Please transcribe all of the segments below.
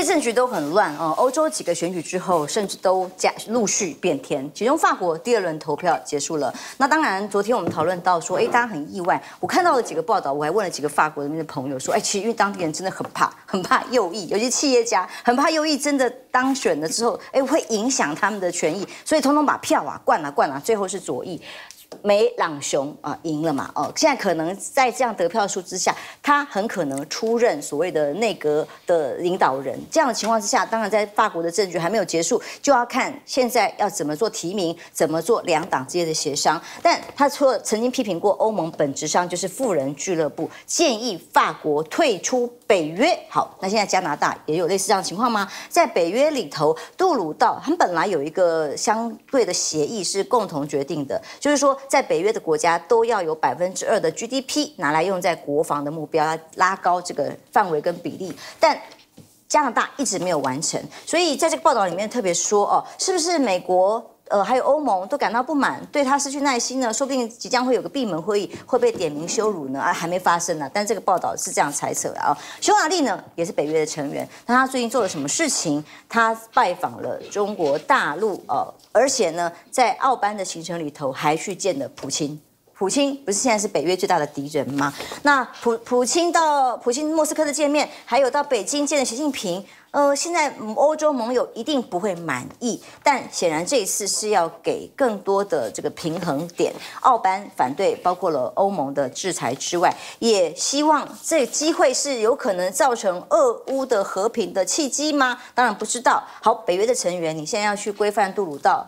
这些政局都很乱哦。欧洲几个选举之后，甚至都加陆续变天。其中法国第二轮投票结束了，那当然昨天我们讨论到说，哎，大家很意外。我看到了几个报道，我还问了几个法国的朋友说，哎，其实因为当地人真的很怕，很怕右翼，有些企业家很怕右翼真的当选了之后，哎，会影响他们的权益，所以通通把票啊灌啊灌啊，最后是左翼。梅朗雄啊赢了嘛？哦，现在可能在这样得票数之下，他很可能出任所谓的内阁的领导人。这样的情况之下，当然在法国的证据还没有结束，就要看现在要怎么做提名，怎么做两党之间的协商。但他说曾经批评过欧盟本质上就是富人俱乐部，建议法国退出。北约好，那现在加拿大也有类似这样的情况吗？在北约里头，杜鲁道他本来有一个相对的协议是共同决定的，就是说在北约的国家都要有百分之二的 GDP 拿来用在国防的目标，拉高这个范围跟比例，但加拿大一直没有完成，所以在这个报道里面特别说哦，是不是美国？呃，还有欧盟都感到不满，对他失去耐心呢，说不定即将会有个闭门会议，会被点名羞辱呢。啊，还没发生呢，但这个报道是这样猜测啊。匈牙利呢，也是北约的成员，那他最近做了什么事情？他拜访了中国大陆，呃，而且呢，在奥班的行程里头还去见了普京，普京不是现在是北约最大的敌人吗？那普普京到普京莫斯科的见面，还有到北京见了习近平。呃，现在欧洲盟友一定不会满意，但显然这一次是要给更多的这个平衡点。奥班反对，包括了欧盟的制裁之外，也希望这机会是有可能造成俄乌的和平的契机吗？当然不知道。好，北约的成员，你现在要去规范杜鲁道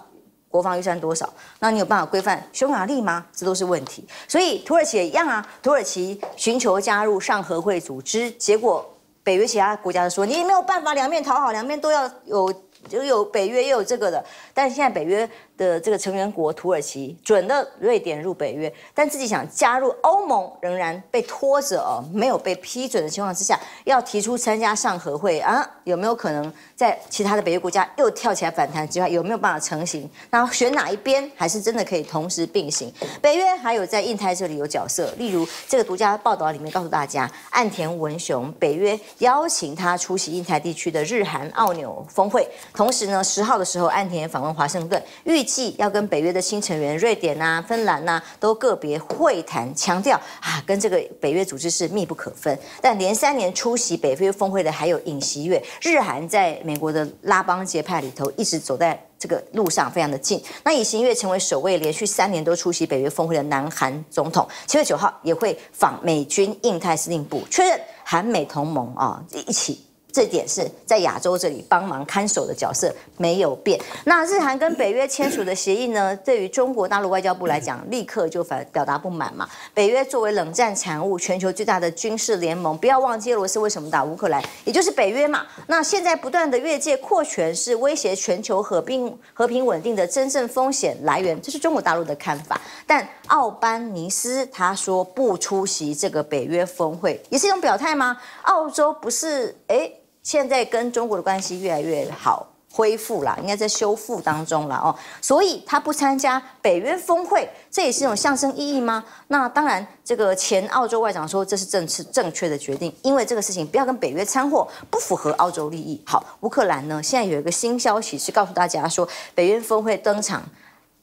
国防预算多少？那你有办法规范匈牙利吗？这都是问题。所以土耳其一样啊，土耳其寻求加入上合会组织，结果。北约其他国家说：“你没有办法两面讨好，两面都要有，有有北约，也有这个的。”但是现在北约。的这个成员国土耳其准的瑞典入北约，但自己想加入欧盟仍然被拖着哦，没有被批准的情况之下，要提出参加上合会啊，有没有可能在其他的北约国家又跳起来反弹之外，有没有办法成型？那选哪一边，还是真的可以同时并行？北约还有在印太这里有角色，例如这个独家报道里面告诉大家，岸田文雄北约邀请他出席印太地区的日韩澳纽峰会，同时呢，十号的时候岸田访问华盛顿，预。预计要跟北约的新成员瑞典呐、芬兰呐都个别会谈，强调啊，跟这个北约组织是密不可分。但连三年出席北约峰会的还有尹锡悦，日韩在美国的拉帮结派里头一直走在这个路上，非常的近。那尹锡悦成为首位连续三年都出席北约峰会的南韩总统，七月九号也会访美军印太司令部，确认韩美同盟啊，一起。这点是在亚洲这里帮忙看守的角色没有变。那日韩跟北约签署的协议呢？对于中国大陆外交部来讲，立刻就反表达不满嘛。北约作为冷战产物，全球最大的军事联盟，不要忘记俄罗斯为什么打乌克兰，也就是北约嘛。那现在不断的越界扩权，是威胁全球和平和平稳定的真正风险来源，这是中国大陆的看法。但奥班尼斯他说不出席这个北约峰会，也是一种表态吗？澳洲不是哎。现在跟中国的关系越来越好，恢复了，应该在修复当中了哦。所以他不参加北约峰会，这也是一种象征意义吗？那当然，这个前澳洲外长说这是正是正确的决定，因为这个事情不要跟北约掺和，不符合澳洲利益。好，乌克兰呢，现在有一个新消息是告诉大家说，北约峰会登场，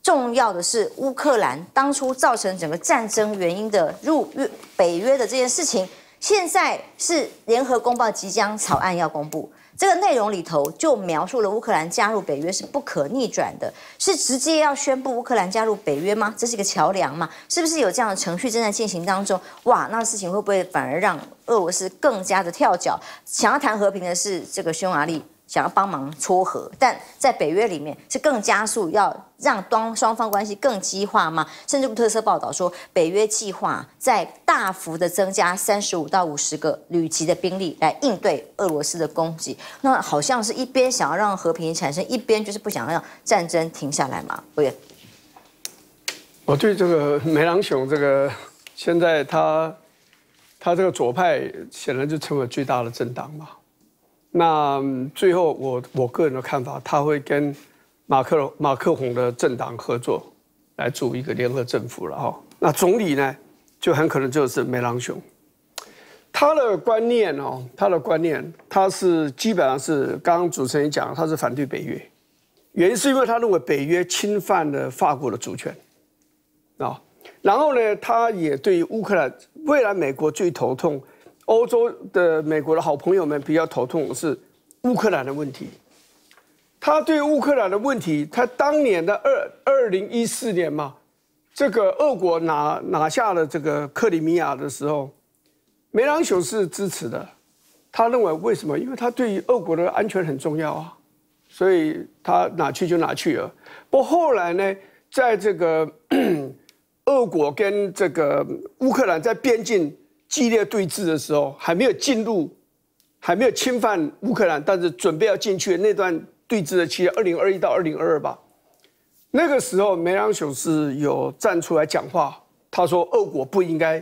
重要的是乌克兰当初造成整个战争原因的入约北约的这件事情。现在是联合公报即将草案要公布，这个内容里头就描述了乌克兰加入北约是不可逆转的，是直接要宣布乌克兰加入北约吗？这是一个桥梁吗？是不是有这样的程序正在进行当中？哇，那事情会不会反而让俄罗斯更加的跳脚？想要谈和平的是这个匈牙利。想要帮忙撮合，但在北约里面是更加速要让双双方关系更激化吗？甚至不特色报道说，北约计划在大幅的增加三十五到五十个旅级的兵力来应对俄罗斯的攻击。那好像是一边想要让和平产生，一边就是不想让战争停下来嘛？吴岳，我对这个梅朗雄这个现在他他这个左派显然就成为最大的政党嘛。那最后，我我个人的看法，他会跟马克马克宏的政党合作来组一个联合政府了哈。那总理呢，就很可能就是梅朗雄。他的观念哦，他的观念，他是基本上是刚刚主持人讲，他是反对北约，原因是因为他认为北约侵犯了法国的主权啊。然后呢，他也对乌克兰未来美国最头痛。欧洲的美国的好朋友们比较头痛是乌克兰的问题。他对乌克兰的问题，他当年的二二零一四年嘛，这个俄国拿拿下了这个克里米亚的时候，梅朗雄是支持的。他认为为什么？因为他对于俄国的安全很重要啊，所以他拿去就拿去了。不后来呢，在这个 俄国跟这个乌克兰在边境。激烈对峙的时候，还没有进入，还没有侵犯乌克兰，但是准备要进去那段对峙的期间，二零二一到二零二二吧，那个时候梅朗雄是有站出来讲话，他说俄国不应该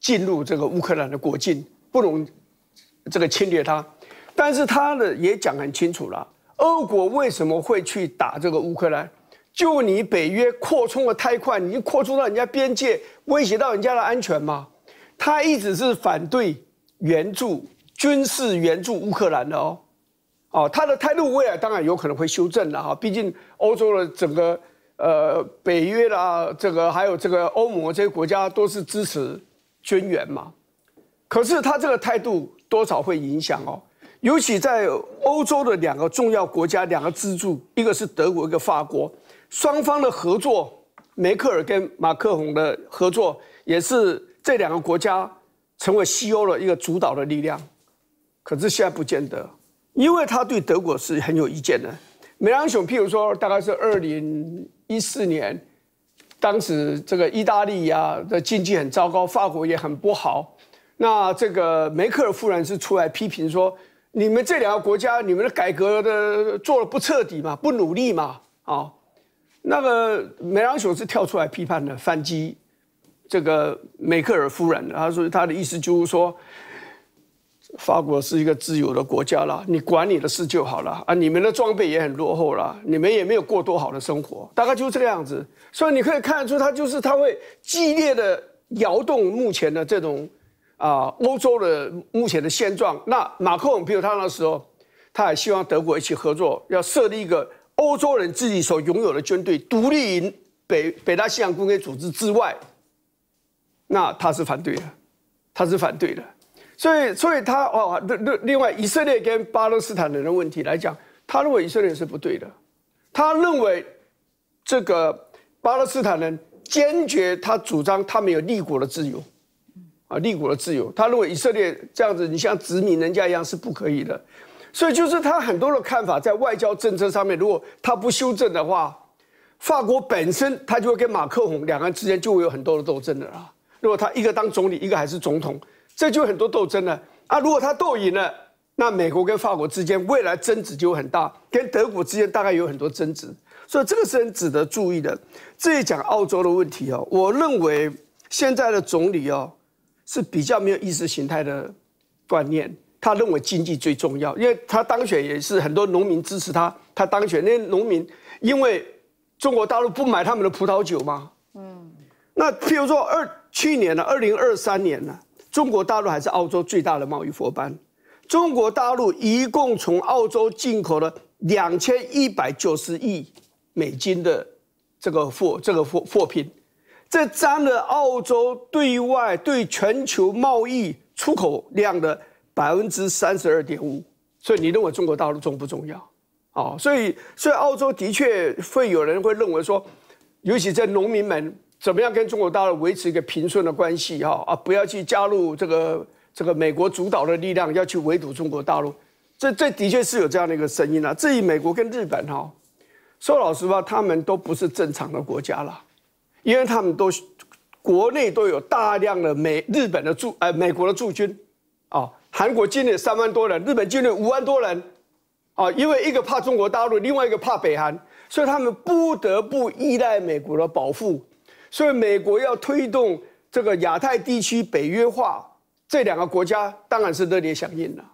进入这个乌克兰的国境，不容这个侵略他，但是他的也讲很清楚了，俄国为什么会去打这个乌克兰？就你北约扩充的太快，你扩充到人家边界，威胁到人家的安全吗？他一直是反对援助军事援助乌克兰的哦，哦，他的态度未来当然有可能会修正了哈，毕竟欧洲的整个呃北约啦，这个还有这个欧盟这些国家都是支持军援嘛。可是他这个态度多少会影响哦，尤其在欧洲的两个重要国家，两个支柱，一个是德国，一个法国，双方的合作，梅克尔跟马克宏的合作也是。这两个国家成为西欧的一个主导的力量，可是现在不见得，因为他对德国是很有意见的。梅朗雄，譬如说，大概是二零一四年，当时这个意大利呀的经济很糟糕，法国也很不好，那这个梅克尔夫人是出来批评说，你们这两个国家，你们的改革的做的不彻底嘛，不努力嘛，啊，那个梅朗雄是跳出来批判的反击。这个梅克尔夫人，她说她的意思就是说，法国是一个自由的国家啦，你管你的事就好了啊，你们的装备也很落后了，你们也没有过多好的生活，大概就是这个样子。所以你可以看得出，他就是他会激烈的摇动目前的这种啊欧洲的目前的现状。那马克龙，比如他那时候，他也希望德国一起合作，要设立一个欧洲人自己所拥有的军队，独立于北北大西洋公约组织之外。那他是反对的，他是反对的，所以所以他哦，另另另外，以色列跟巴勒斯坦人的问题来讲，他认为以色列是不对的，他认为这个巴勒斯坦人坚决他主张他们有立国的自由，啊，立国的自由，他认为以色列这样子，你像殖民人家一样是不可以的，所以就是他很多的看法在外交政策上面，如果他不修正的话，法国本身他就会跟马克宏两人之间就会有很多的斗争的啦。如果他一个当总理，一个还是总统，这就很多斗争了啊！如果他斗赢了，那美国跟法国之间未来争执就会很大，跟德国之间大概有很多争执，所以这个是很值得注意的。这一讲澳洲的问题哦，我认为现在的总理哦是比较没有意识形态的观念，他认为经济最重要，因为他当选也是很多农民支持他，他当选那农民因为中国大陆不买他们的葡萄酒嘛。嗯，那譬如说二。去年呢，二零二三年呢，中国大陆还是澳洲最大的贸易伙伴。中国大陆一共从澳洲进口了两千一百九十亿美金的这个货，这个货货品，这占了澳洲对外对全球贸易出口量的百分之三十二点五。所以你认为中国大陆重不重要？哦，所以所以澳洲的确会有人会认为说，尤其在农民们。怎么样跟中国大陆维持一个平顺的关系？哈啊，不要去加入这个这个美国主导的力量，要去围堵中国大陆。这这的确是有这样的一个声音啊。至于美国跟日本，哈，说老实话，他们都不是正常的国家了，因为他们都国内都有大量的美日本的驻呃美国的驻军，啊，韩国境内三万多人，日本境内五万多人，啊，因为一个怕中国大陆，另外一个怕北韩，所以他们不得不依赖美国的保护。所以美国要推动这个亚太地区北约化，这两个国家当然是热烈响应了。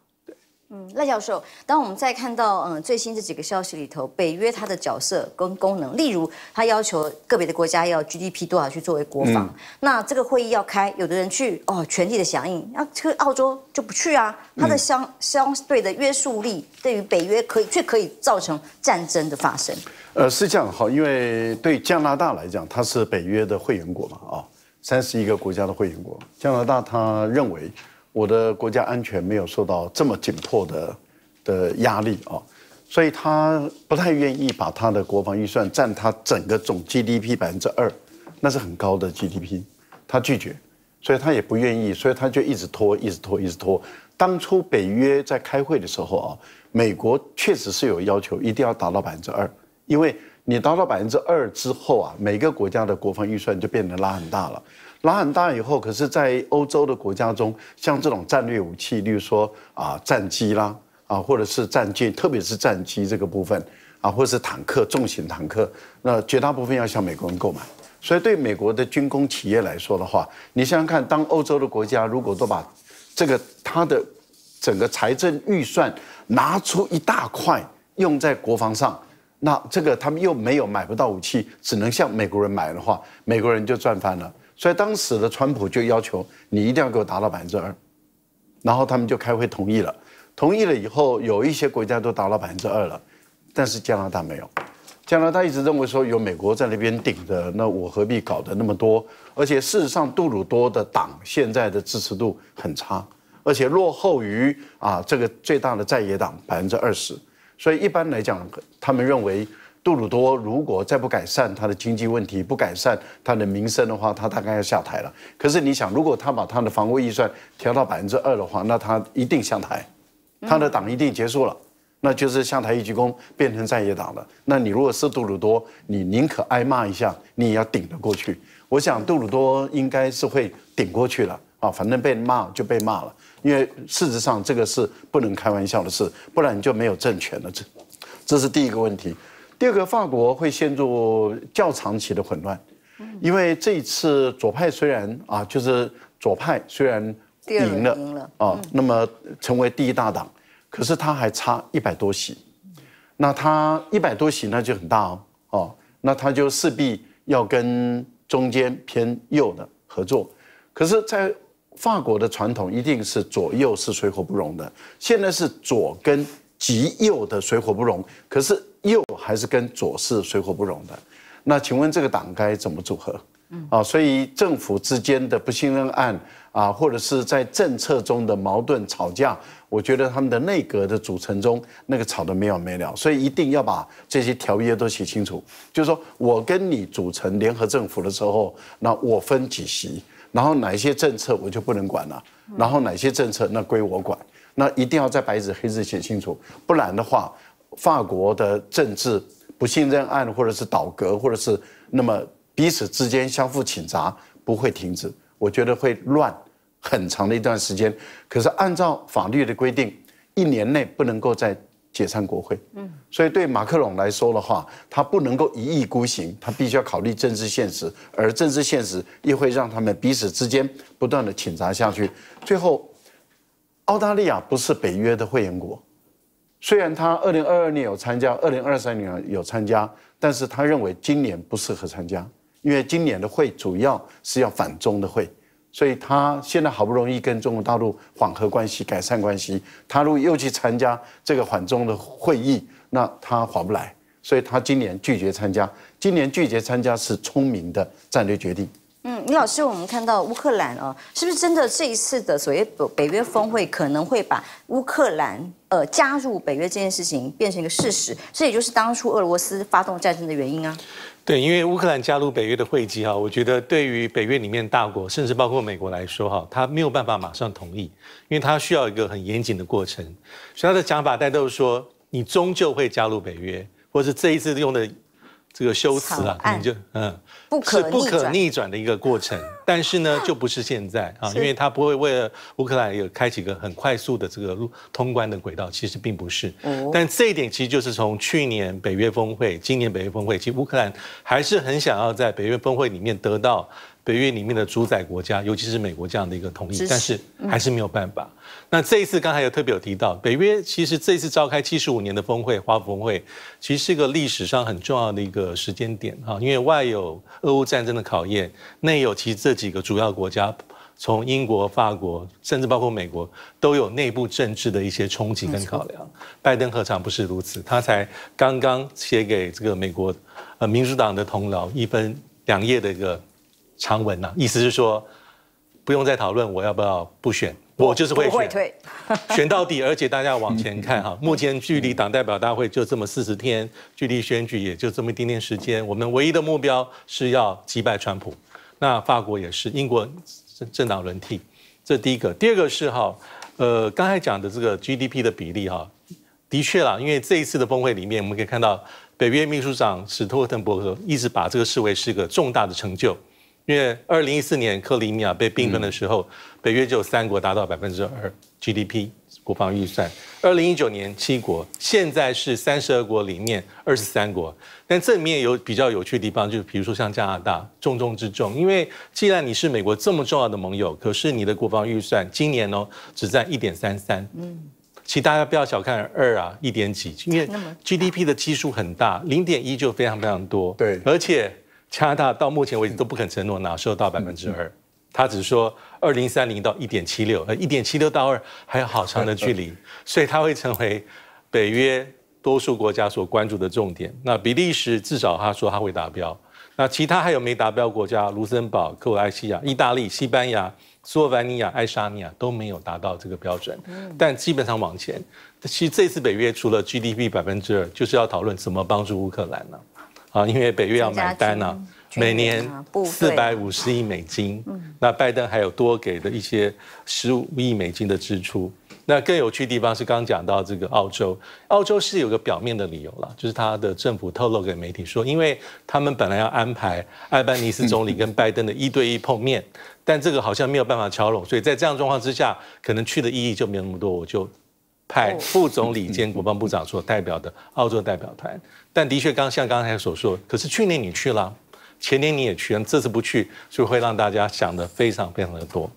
嗯，赖教授，当我们再看到嗯最新这几个消息里头，北约它的角色跟功能，例如它要求个别的国家要 GDP 多少去作为国防，那这个会议要开，有的人去哦全力的响应，那这个澳洲就不去啊，它的相相对的约束力对于北约可以却可以造成战争的发生。呃，是这样哈，因为对加拿大来讲，它是北约的会员国嘛，啊，三十一个国家的会员国，加拿大他认为我的国家安全没有受到这么紧迫的的压力啊，所以他不太愿意把他的国防预算占他整个总 GDP 百分之二，那是很高的 GDP，他拒绝，所以他也不愿意，所以他就一直拖，一直拖，一直拖。当初北约在开会的时候啊，美国确实是有要求，一定要达到百分之二。因为你达到百分之二之后啊，每个国家的国防预算就变得拉很大了。拉很大以后，可是在欧洲的国家中，像这种战略武器，例如说啊战机啦，啊或者是战舰，特别是战机这个部分，啊或者是坦克重型坦克，那绝大部分要向美国人购买。所以对美国的军工企业来说的话，你想想看，当欧洲的国家如果都把这个它的整个财政预算拿出一大块用在国防上。那这个他们又没有买不到武器，只能向美国人买的话，美国人就赚翻了。所以当时的川普就要求你一定要给我达到百分之二，然后他们就开会同意了。同意了以后，有一些国家都达到百分之二了，但是加拿大没有。加拿大一直认为说有美国在那边顶着，那我何必搞得那么多？而且事实上，杜鲁多的党现在的支持度很差，而且落后于啊这个最大的在野党百分之二十。所以一般来讲，他们认为杜鲁多如果再不改善他的经济问题，不改善他的民生的话，他大概要下台了。可是你想，如果他把他的防卫预算调到百分之二的话，那他一定下台，他的党一定结束了，那就是下台一鞠躬变成在野党了。那你如果是杜鲁多，你宁可挨骂一下，你也要顶得过去。我想杜鲁多应该是会顶过去了。啊，反正被骂就被骂了，因为事实上这个是不能开玩笑的事，不然你就没有政权了。这，这是第一个问题。第二个，法国会陷入较长期的混乱，因为这一次左派虽然啊，就是左派虽然赢了，赢了啊，那么成为第一大党，可是他还差一百多席，那他一百多席那就很大哦，哦，那他就势必要跟中间偏右的合作，可是，在法国的传统一定是左右是水火不容的，现在是左跟极右的水火不容，可是右还是跟左是水火不容的。那请问这个党该怎么组合？啊，所以政府之间的不信任案啊，或者是在政策中的矛盾吵架，我觉得他们的内阁的组成中那个吵得没完没了，所以一定要把这些条约都写清楚，就是说我跟你组成联合政府的时候，那我分几席。然后哪些政策我就不能管了，然后哪些政策那归我管，那一定要在白纸黑字写清楚，不然的话，法国的政治不信任案或者是倒阁，或者是那么彼此之间相互倾轧，不会停止，我觉得会乱很长的一段时间。可是按照法律的规定，一年内不能够在。解散国会，嗯，所以对马克龙来说的话，他不能够一意孤行，他必须要考虑政治现实，而政治现实又会让他们彼此之间不断的倾轧下去。最后，澳大利亚不是北约的会员国，虽然他二零二二年有参加，二零二三年有参加，但是他认为今年不适合参加，因为今年的会主要是要反中”的会。所以他现在好不容易跟中国大陆缓和关系、改善关系，他如果又去参加这个缓中的会议，那他划不来。所以他今年拒绝参加，今年拒绝参加是聪明的战略决定。嗯，李老师，我们看到乌克兰啊，是不是真的这一次的所谓北约峰会可能会把乌克兰呃加入北约这件事情变成一个事实？这也就是当初俄罗斯发动战争的原因啊。对，因为乌克兰加入北约的会籍哈，我觉得对于北约里面大国，甚至包括美国来说哈，他没有办法马上同意，因为他需要一个很严谨的过程。所以他的讲法，大家都说你终究会加入北约，或者是这一次用的。这个修辞啊，你就嗯，是不可逆转的一个过程。但是呢，就不是现在啊，因为他不会为了乌克兰有开启个很快速的这个路通关的轨道，其实并不是。但这一点其实就是从去年北约峰会，今年北约峰会，其实乌克兰还是很想要在北约峰会里面得到。北约里面的主宰国家，尤其是美国这样的一个同意，但是还是没有办法。那这一次，刚才有特别有提到，北约其实这次召开七十五年的峰会，府峰会，其实是一个历史上很重要的一个时间点哈，因为外有俄乌战争的考验，内有其实这几个主要国家，从英国、法国，甚至包括美国，都有内部政治的一些冲击跟考量。拜登何尝不是如此？他才刚刚写给这个美国呃民主党的同僚，一分两页的一个。长文呐，意思是说，不用再讨论我要不要不选，我就是会选，选到底。而且大家往前看哈，目前距离党代表大会就这么四十天，距离选举也就这么一点点时间。我们唯一的目标是要击败川普。那法国也是，英国政政党轮替，这第一个。第二个是哈，呃，刚才讲的这个 GDP 的比例哈，的确啦，因为这一次的峰会里面，我们可以看到北约秘书长史托滕伯格一直把这个视为是一个重大的成就。因为二零一四年克里米亚被并吞的时候，北约只有三国达到百分之二 GDP 国防预算。二零一九年七国，现在是三十二国里面二十三国。但这里面有比较有趣的地方，就是比如说像加拿大，重中之重，因为既然你是美国这么重要的盟友，可是你的国防预算今年哦只占一点三三。嗯，其实大家不要小看二啊一点几，因为 GDP 的基数很大，零点一就非常非常多。对，而且。加拿大到目前为止都不肯承诺哪收到百分之二，他只是说二零三零到一点七六，呃一点七六到二还有好长的距离，所以他会成为北约多数国家所关注的重点。那比利时至少他说他会达标，那其他还有没达标国家，卢森堡、克罗埃西亚、意大利、西班牙、斯洛伐尼亚、爱沙尼亚都没有达到这个标准，但基本上往前。其实这次北约除了 GDP 百分之二，就是要讨论怎么帮助乌克兰呢？啊，因为北约要买单呐，每年四百五十亿美金。那拜登还有多给的一些十五亿美金的支出。那更有趣的地方是，刚刚讲到这个澳洲，澳洲是有个表面的理由了，就是他的政府透露给媒体说，因为他们本来要安排艾班尼斯总理跟拜登的一对一碰面，但这个好像没有办法敲拢，所以在这样状况之下，可能去的意义就没有那么多。我就。派副总理兼国防部长所代表的澳洲代表团，但的确刚像刚才所说，可是去年你去了，前年你也去了，这次不去，就会让大家想的非常非常的多。